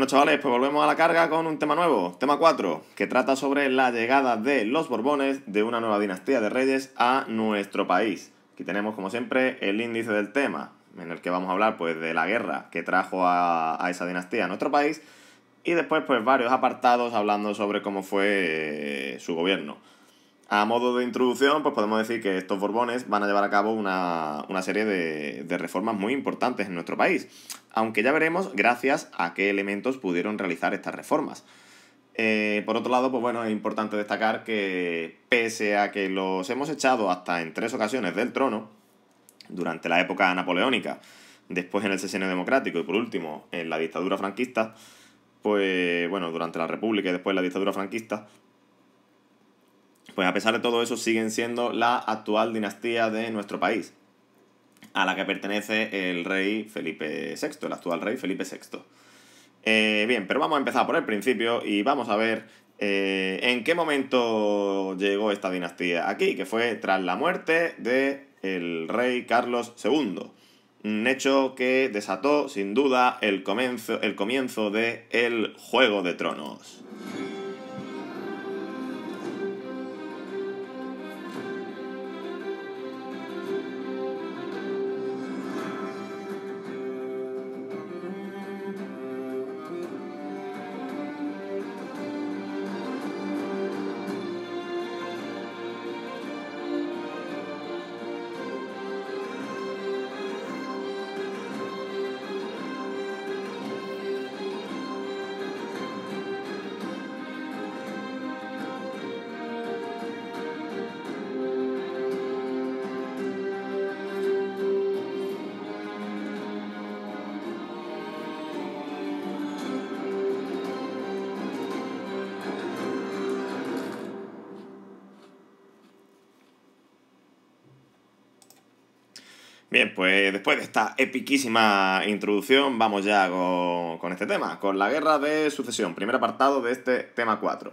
Bueno, chavales, pues volvemos a la carga con un tema nuevo, tema 4, que trata sobre la llegada de los Borbones de una nueva dinastía de reyes a nuestro país. Aquí tenemos, como siempre, el índice del tema, en el que vamos a hablar pues de la guerra que trajo a, esa dinastía a nuestro país y después pues varios apartados hablando sobre cómo fue eh, su gobierno. A modo de introducción, pues podemos decir que estos Borbones van a llevar a cabo una, serie de, reformas muy importantes en nuestro país, aunque ya veremos gracias a qué elementos pudieron realizar estas reformas. Eh, por otro lado, pues bueno, es importante destacar que pese a que los hemos echado hasta en tres ocasiones del trono, durante la época napoleónica, después en el sesenio democrático y por último en la dictadura franquista, pues bueno, durante la República y después la dictadura franquista, pues a pesar de todo eso siguen siendo la actual dinastía de nuestro país, a la que pertenece el rey Felipe VI, el actual rey Felipe VI. Eh, bien, pero vamos a empezar por el principio y vamos a ver eh, en qué momento llegó esta dinastía aquí, que fue tras la muerte de el rey Carlos II. Un hecho que desató, sin duda, el comienzo, el comienzo de El Juego de Tronos. Bien, pues después de esta epiquísima introducción, vamos ya con, este tema, con la guerra de sucesión, primer apartado de este tema 4.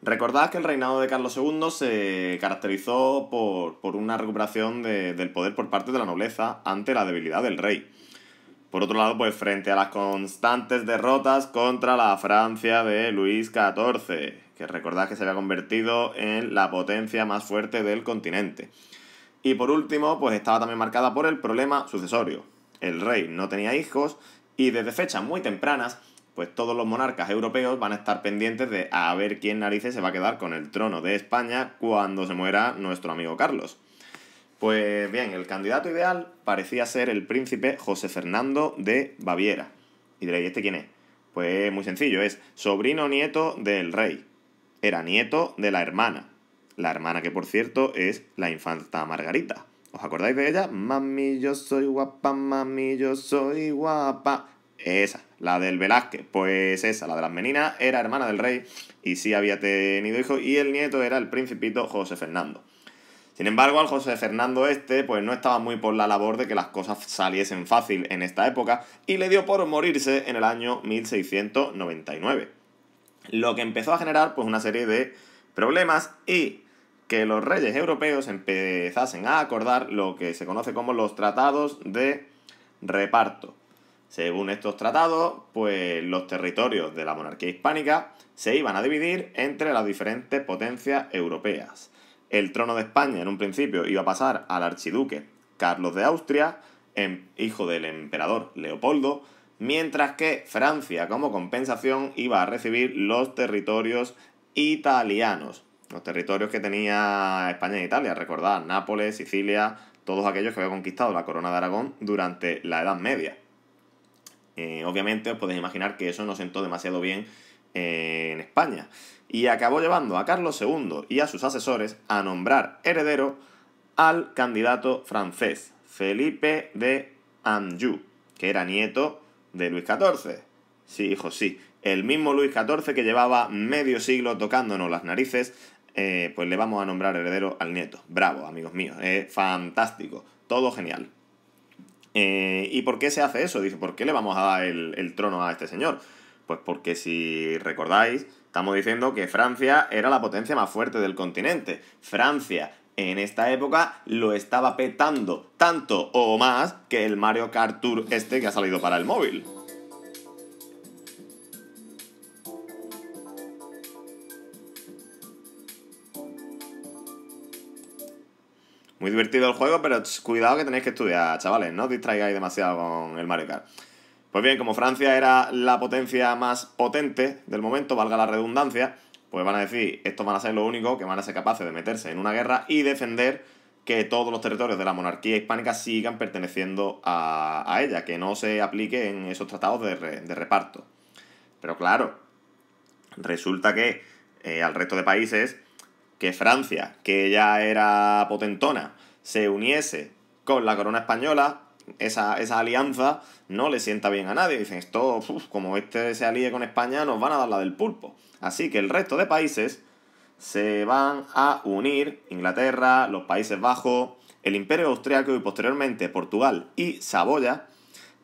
Recordad que el reinado de Carlos II se caracterizó por, por una recuperación del poder por parte de la nobleza ante la debilidad del rey. Por otro lado, pues frente a las constantes derrotas contra la Francia de Luis XIV, que recordad que se había convertido en la potencia más fuerte del continente. Y por último, pues estaba también marcada por el problema sucesorio. El rey no tenía hijos y desde fechas muy tempranas, pues todos los monarcas europeos van a estar pendientes de a ver quién narices se va a quedar con el trono de España cuando se muera nuestro amigo Carlos. Pues bien, el candidato ideal parecía ser el príncipe José Fernando de Baviera. Y diréis, ¿este quién es? Pues muy sencillo, es sobrino nieto del rey. Era nieto de la hermana, la hermana que, por cierto, es la infanta Margarita. ¿Os acordáis de ella? Mami, yo soy guapa, mami, yo soy guapa. Esa, la del Velázquez, pues esa, la de las meninas, era hermana del rey y sí había tenido hijos y el nieto era el principito José Fernando. Sin embargo, al José Fernando este, pues no estaba muy por la labor de que las cosas saliesen fácil en esta época y le dio por morirse en el año 1699. Lo que empezó a generar pues una serie de problemas y que los reyes europeos empezasen a acordar lo que se conoce como los tratados de reparto. Según estos tratados, pues los territorios de la monarquía hispánica se iban a dividir entre las diferentes potencias europeas. El trono de España en un principio iba a pasar al archiduque Carlos de Austria, em, hijo del emperador Leopoldo, mientras que Francia como compensación iba a recibir los territorios italianos. Los territorios que tenía España e Italia, recordad, Nápoles, Sicilia, todos aquellos que había conquistado la corona de Aragón durante la Edad Media. Eh, obviamente os podéis imaginar que eso no sentó demasiado bien eh, en España. Y acabó llevando a Carlos II y a sus asesores a nombrar heredero al candidato francés, Felipe de Anjou, que era nieto de Luis XIV. Sí, hijo, sí. El mismo Luis XIV que llevaba medio siglo tocándonos las narices eh, pues le vamos a nombrar heredero al nieto. Bravo, amigos míos, fantástico, todo genial. Eh, ¿Y por qué se hace eso? Dice, ¿por qué le vamos a dar el, el trono a este señor? Pues porque si recordáis, estamos diciendo que Francia era la potencia más fuerte del continente. Francia en esta época lo estaba petando tanto o más que el Mario Kart Tour este que ha salido para el móvil. divertido el juego, pero cuidado que tenéis que estudiar, chavales, no os distraigáis demasiado con el Mario Pues bien, como Francia era la potencia más potente del momento, valga la redundancia, pues van a decir, estos van a ser lo único que van a ser capaces de meterse en una guerra y defender que todos los territorios de la monarquía hispánica sigan perteneciendo a, ella, que no se aplique en esos tratados de, reparto. Pero claro, resulta que eh, al resto de países que Francia, que ya era potentona, se uniese con la corona española, esa, alianza no le sienta bien a nadie. Dicen, esto, como este se alíe con España, nos van a dar la del pulpo. Así que el resto de países se van a unir, Inglaterra, los Países Bajos, el Imperio Austriaco y posteriormente Portugal y Saboya,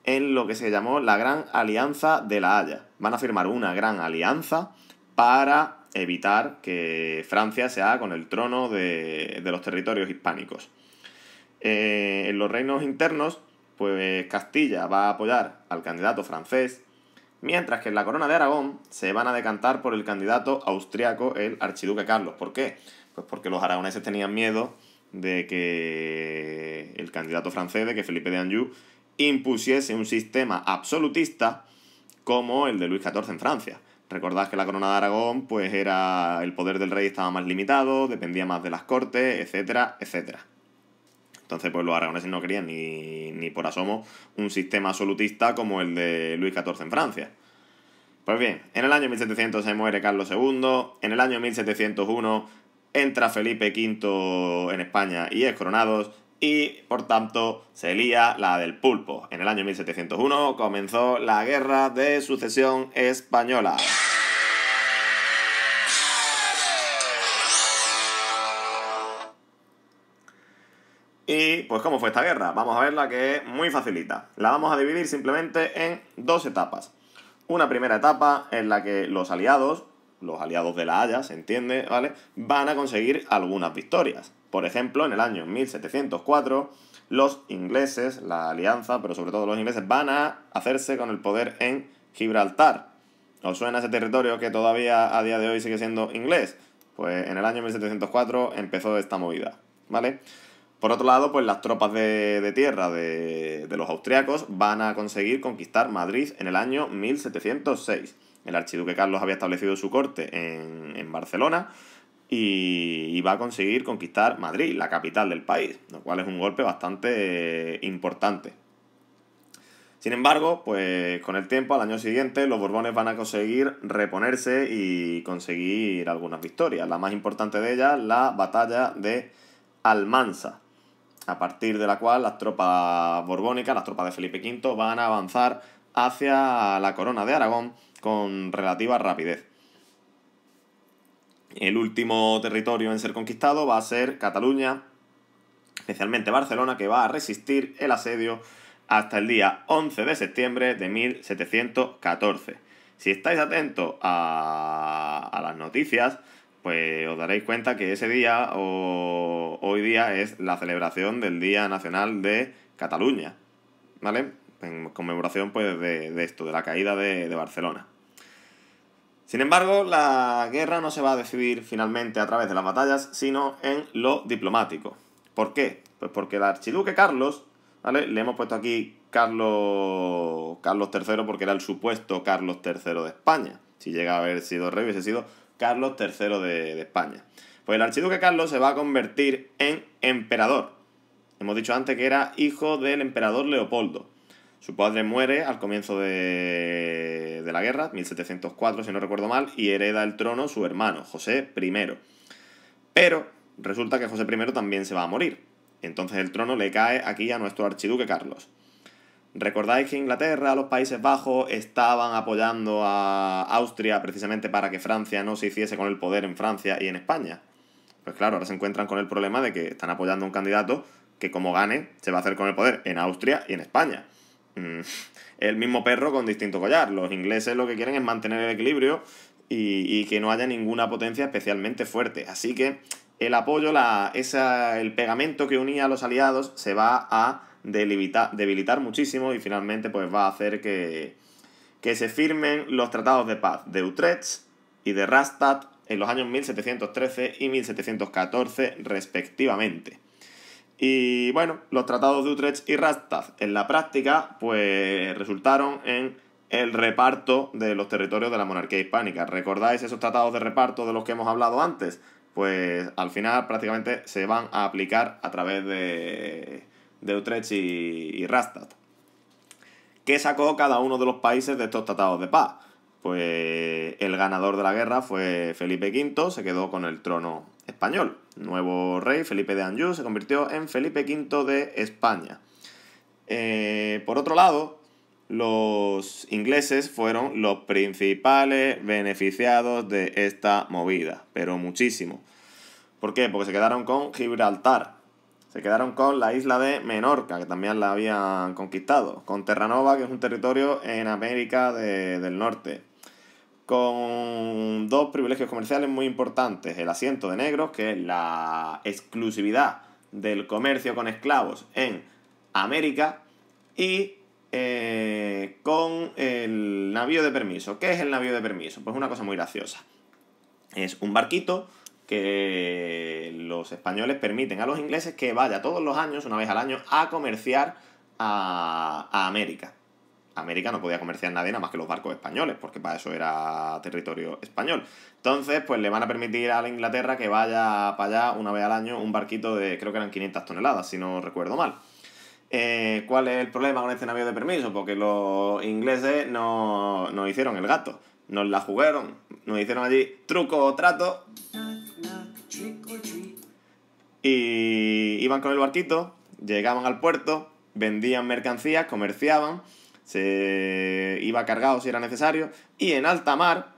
en lo que se llamó la Gran Alianza de la Haya. Van a firmar una gran alianza para evitar que Francia se haga con el trono de, los territorios hispánicos. Eh, en los reinos internos, pues Castilla va a apoyar al candidato francés, mientras que en la corona de Aragón se van a decantar por el candidato austriaco, el archiduque Carlos. ¿Por qué? Pues porque los aragoneses tenían miedo de que el candidato francés, de que Felipe de Anjou, impusiese un sistema absolutista como el de Luis XIV en Francia. Recordad que la corona de Aragón, pues era. el poder del rey estaba más limitado, dependía más de las cortes, etcétera, etcétera. Entonces, pues los aragoneses no querían ni, ni por asomo un sistema absolutista como el de Luis XIV en Francia. Pues bien, en el año 1700 se muere Carlos II, en el año 1701 entra Felipe V en España y es coronado, y por tanto se lía la del pulpo. En el año 1701 comenzó la guerra de sucesión española. Y pues cómo fue esta guerra, vamos a verla que es muy facilita. La vamos a dividir simplemente en dos etapas. Una primera etapa en la que los aliados, los aliados de la Haya, se entiende, ¿vale? Van a conseguir algunas victorias. Por ejemplo, en el año 1704, los ingleses, la alianza, pero sobre todo los ingleses, van a hacerse con el poder en Gibraltar. ¿Os suena ese territorio que todavía a día de hoy sigue siendo inglés? Pues en el año 1704 empezó esta movida, ¿vale? Por otro lado, pues las tropas de, tierra de, los austriacos van a conseguir conquistar Madrid en el año 1706. El archiduque Carlos había establecido su corte en, en Barcelona, y, va a conseguir conquistar Madrid, la capital del país, lo cual es un golpe bastante importante. Sin embargo, pues con el tiempo, al año siguiente, los Borbones van a conseguir reponerse y conseguir algunas victorias. La más importante de ellas, la batalla de Almansa, a partir de la cual las tropas borbónicas, las tropas de Felipe V, van a avanzar hacia la corona de Aragón con relativa rapidez. El último territorio en ser conquistado va a ser Cataluña, especialmente Barcelona, que va a resistir el asedio hasta el día 11 de septiembre de 1714. Si estáis atentos a, las noticias, pues os daréis cuenta que ese día o hoy día es la celebración del Día Nacional de Cataluña, ¿vale? En conmemoración pues de, esto, de la caída de Barcelona. Sin embargo, la guerra no se va a decidir finalmente a través de las batallas, sino en lo diplomático. ¿Por qué? Pues porque el archiduque Carlos, ¿vale? Le hemos puesto aquí Carlos, Carlos III porque era el supuesto Carlos III de España. Si llega a haber sido rey, hubiese sido Carlos III de, de España. Pues el archiduque Carlos se va a convertir en emperador. Hemos dicho antes que era hijo del emperador Leopoldo. Su padre muere al comienzo de, la guerra, 1704 si no recuerdo mal, y hereda el trono su hermano, José I. Pero resulta que José I también se va a morir. Entonces el trono le cae aquí a nuestro archiduque Carlos. Recordáis que Inglaterra, los Países Bajos, estaban apoyando a Austria precisamente para que Francia no se hiciese con el poder en Francia y en España. Pues claro, ahora se encuentran con el problema de que están apoyando a un candidato que como gane se va a hacer con el poder en Austria y en España. Mm. el mismo perro con distinto collar. Los ingleses lo que quieren es mantener el equilibrio y, que no haya ninguna potencia especialmente fuerte. Así que el apoyo, la, el pegamento que unía a los aliados se va a debilitar, muchísimo y finalmente pues va a hacer que, que se firmen los tratados de paz de Utrecht y de Rastatt en los años 1713 y 1714 respectivamente. Y bueno, los tratados de Utrecht y Rastad, en la práctica pues resultaron en el reparto de los territorios de la monarquía hispánica. ¿Recordáis esos tratados de reparto de los que hemos hablado antes? Pues al final prácticamente se van a aplicar a través de, de Utrecht y, Rastad. ¿Qué sacó cada uno de los países de estos tratados de paz? Pues el ganador de la guerra fue Felipe V, se quedó con el trono español. Nuevo rey, Felipe de Anjou, se convirtió en Felipe V de España. Eh, por otro lado, los ingleses fueron los principales beneficiados de esta movida, pero muchísimo. ¿Por qué? Porque se quedaron con Gibraltar, se quedaron con la isla de Menorca, que también la habían conquistado, con Terranova, que es un territorio en América del Norte, con dos privilegios comerciales muy importantes. El asiento de negros, que es la exclusividad del comercio con esclavos en América, y eh, con el navío de permiso. ¿Qué es el navío de permiso? Pues una cosa muy graciosa. Es un barquito que los españoles permiten a los ingleses que vaya todos los años, una vez al año, a comerciar a América. América no podía comerciar nadie nada más que los barcos españoles, porque para eso era territorio español. Entonces, pues le van a permitir a la Inglaterra que vaya para allá una vez al año un barquito de, creo que eran 500 toneladas, si no recuerdo mal. Eh, ¿Cuál es el problema con este navío de permiso? Porque los ingleses nos hicieron el gato, nos la jugaron, nos hicieron allí truco o trato. Y iban con el barquito, llegaban al puerto, vendían mercancías, comerciaban se iba cargado si era necesario, y en alta mar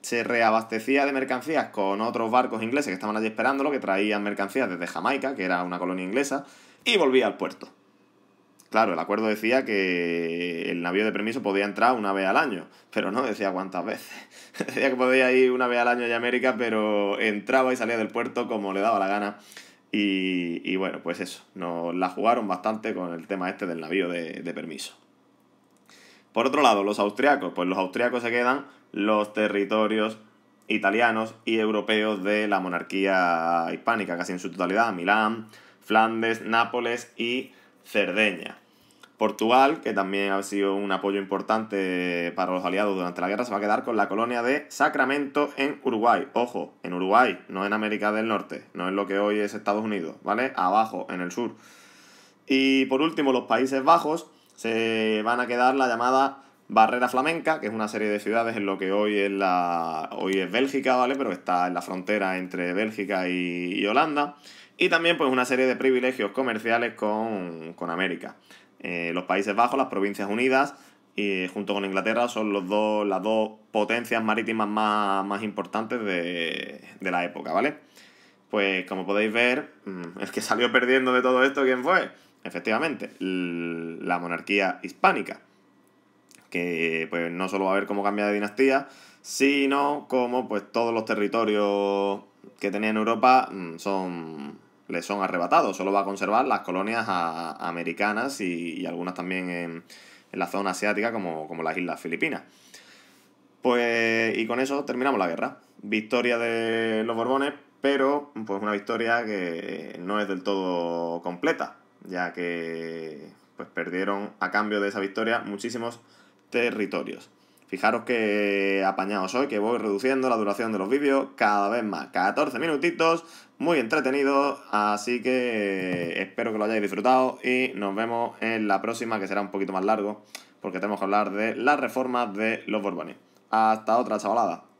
se reabastecía de mercancías con otros barcos ingleses que estaban allí esperándolo, que traían mercancías desde Jamaica, que era una colonia inglesa, y volvía al puerto. Claro, el acuerdo decía que el navío de permiso podía entrar una vez al año, pero no decía cuántas veces. decía que podía ir una vez al año a América, pero entraba y salía del puerto como le daba la gana. Y, bueno, pues eso, nos la jugaron bastante con el tema este del navío de permiso. Por otro lado, los austriacos, pues los austriacos se quedan los territorios italianos y europeos de la monarquía hispánica, casi en su totalidad, Milán, Flandes, Nápoles y Cerdeña. Portugal, que también ha sido un apoyo importante para los aliados durante la guerra, se va a quedar con la colonia de Sacramento en Uruguay. Ojo, en Uruguay, no en América del Norte, no en lo que hoy es Estados Unidos, ¿vale? Abajo, en el sur. Y por último, los Países Bajos, se van a quedar la llamada Barrera Flamenca, que es una serie de ciudades en lo que hoy es, la, hoy es Bélgica, ¿vale? Pero está en la frontera entre Bélgica y, Holanda. Y también pues una serie de privilegios comerciales con, América. Eh, los Países Bajos, las Provincias Unidas, y eh, junto con Inglaterra son los dos, las dos potencias marítimas más, importantes de, de, la época, ¿vale? Pues como podéis ver, mm, el que salió perdiendo de todo esto, ¿quién fue? efectivamente, la monarquía hispánica, que pues no solo va a ver cómo cambia de dinastía, sino como pues todos los territorios que tenía en Europa mm, son le son arrebatados, solo va a conservar las colonias americanas y, algunas también en, en, la zona asiática como, como las islas filipinas. Pues y con eso terminamos la guerra. Victoria de los Borbones, pero pues una victoria que no es del todo completa, ya que pues perdieron a cambio de esa victoria muchísimos territorios. Fijaros que apañado soy, que voy reduciendo la duración de los vídeos cada vez más. 14 minutitos, muy entretenido, así que espero que lo hayáis disfrutado y nos vemos en la próxima, que será un poquito más largo, porque tenemos que hablar de las reformas de los Borbones. Hasta otra, chavalada.